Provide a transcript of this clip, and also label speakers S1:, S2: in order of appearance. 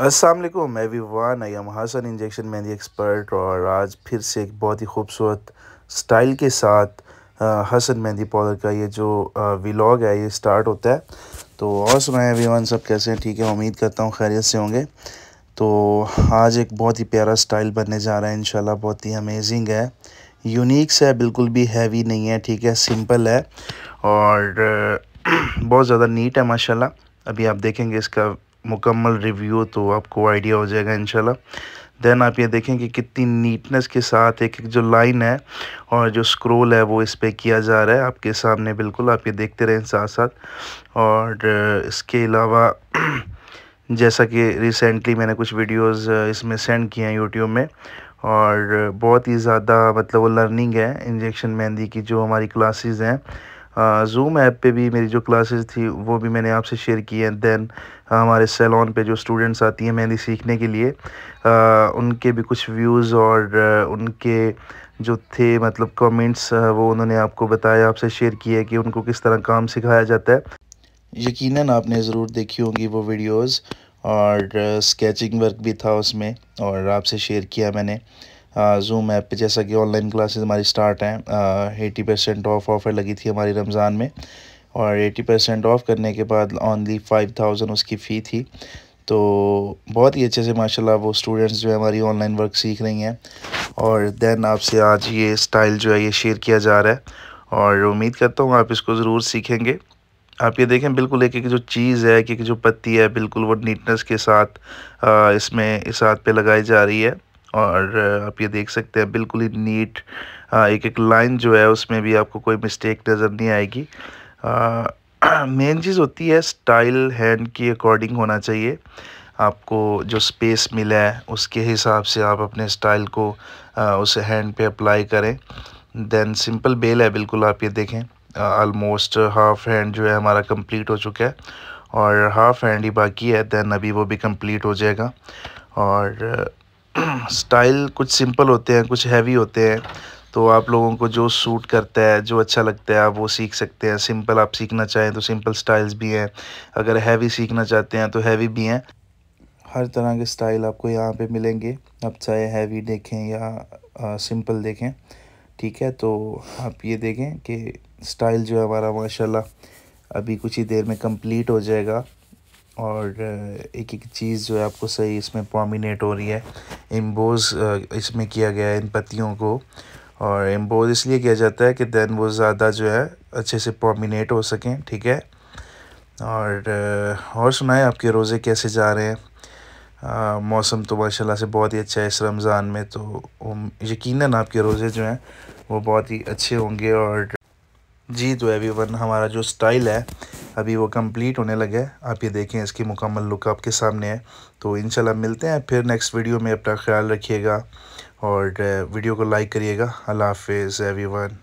S1: मैं भी वन I am Hasan injection mehndi expert और आज फिर से एक बहुत ही खूबसूरत स्टाइल के साथ हसन मेहंदी पाउडर का ये जो व्लॉग है ये स्टार्ट होता है तो और सुनाए अभी वन सब कैसे हैं ठीक है उम्मीद करता हूँ खैरियत से होंगे तो आज एक बहुत ही प्यारा स्टाइल बनने जा रहा है इन बहुत ही अमेजिंग है यूनिक्स है बिल्कुल भी हैवी नहीं है ठीक है सिंपल है और बहुत ज़्यादा नीट है माशाल्लाह अभी आप देखेंगे इसका मुकम्मल रिव्यू तो आपको आइडिया हो जाएगा इन देन आप ये देखें कि कितनी नीटनेस के साथ एक एक जो लाइन है और जो स्क्रोल है वो इस पर किया जा रहा है आपके सामने बिल्कुल आप ये देखते रहें साथ साथ और इसके अलावा जैसा कि रिसेंटली मैंने कुछ वीडियोस इसमें सेंड किए हैं यूट्यूब में और बहुत ही ज़्यादा मतलब वो लर्निंग है इंजेक्शन मेहंदी की जो हमारी क्लासेस हैं जूम हाँ, ऐप पे भी मेरी जो क्लासेस थी वो भी मैंने आपसे शेयर की हैं दैन हाँ, हमारे सैलॉन पे जो स्टूडेंट्स आती हैं मेहंदी सीखने के लिए आ, हाँ, उनके भी कुछ व्यूज़ और उनके जो थे मतलब कमेंट्स वो उन्होंने आपको बताया आपसे शेयर किया कि उनको किस तरह काम सिखाया जाता है यकीनन आपने ज़रूर देखी होंगी वो वीडियोस और स्केचिंग वर्क भी था उसमें और आपसे शेयर किया मैंने जूम हाँ, ऐप पे जैसा कि ऑनलाइन क्लासेस हमारी स्टार्ट हैं एटी परसेंट ऑफ ऑफ़र लगी थी हमारी रमज़ान में और एटी परसेंट ऑफ़ करने के बाद ऑनली फाइव थाउजेंड उसकी फ़ी थी तो बहुत ही अच्छे से माशाल्लाह वो स्टूडेंट्स जो है हमारी ऑनलाइन वर्क सीख रही हैं और देन आपसे आज ये स्टाइल जो है ये शेयर किया जा रहा है और उम्मीद करता हूँ आप इसको ज़रूर सीखेंगे आप ये देखें बिल्कुल एक एक जो चीज़ है एक एक जो पत्ती है बिल्कुल वो नीटनेस के साथ आ, हाँ, इसमें इस हाथ पे लगाई जा रही है और आप ये देख सकते हैं बिल्कुल ही नीट एक एक लाइन जो है उसमें भी आपको कोई मिस्टेक नज़र नहीं आएगी मेन चीज़ होती है स्टाइल हैंड की अकॉर्डिंग होना चाहिए आपको जो स्पेस मिला है उसके हिसाब से आप अपने स्टाइल को उस हैंड पे अप्लाई करें देन सिंपल बेल है बिल्कुल आप ये देखें आलमोस्ट हाफ हैंड जो है हमारा कंप्लीट हो चुका है और हाफ हैंड ही बाकी है देन अभी वो भी कंप्लीट हो जाएगा और स्टाइल कुछ सिंपल होते हैं कुछ हैवी होते हैं तो आप लोगों को जो सूट करता है जो अच्छा लगता है आप वो सीख सकते हैं सिंपल आप सीखना चाहें तो सिंपल स्टाइल्स भी हैं अगर हैवी सीखना चाहते हैं तो हैवी भी हैं हर तरह के स्टाइल आपको यहाँ पे मिलेंगे आप चाहे हैवी देखें या आ, सिंपल देखें ठीक है तो आप ये देखें कि स्टाइल जो है हमारा माशाल्लाह अभी कुछ ही देर में कंप्लीट हो जाएगा और एक एक चीज़ जो है आपको सही इसमें पॉमिनेट हो रही है एम्बोज इसमें किया गया है इन पत्तियों को और एम्बोज इसलिए किया जाता है कि देन वो ज़्यादा जो है अच्छे से पॉमिनेट हो सकें ठीक है और और सुनाए आपके रोज़े कैसे जा रहे हैं आ, मौसम तो माशाल्लाह से बहुत ही अच्छा है इस रमज़ान में तो यकीनन आपके रोज़े जो हैं वो बहुत ही अच्छे होंगे और जी तो एवरीवन हमारा जो स्टाइल है अभी वो कंप्लीट होने लगा है आप ये देखें इसकी मुकम्मल लुक आपके सामने है तो इन मिलते हैं फिर नेक्स्ट वीडियो में अपना ख्याल रखिएगा और वीडियो को लाइक करिएगा अल्लाह हाफिज़ एवरीवन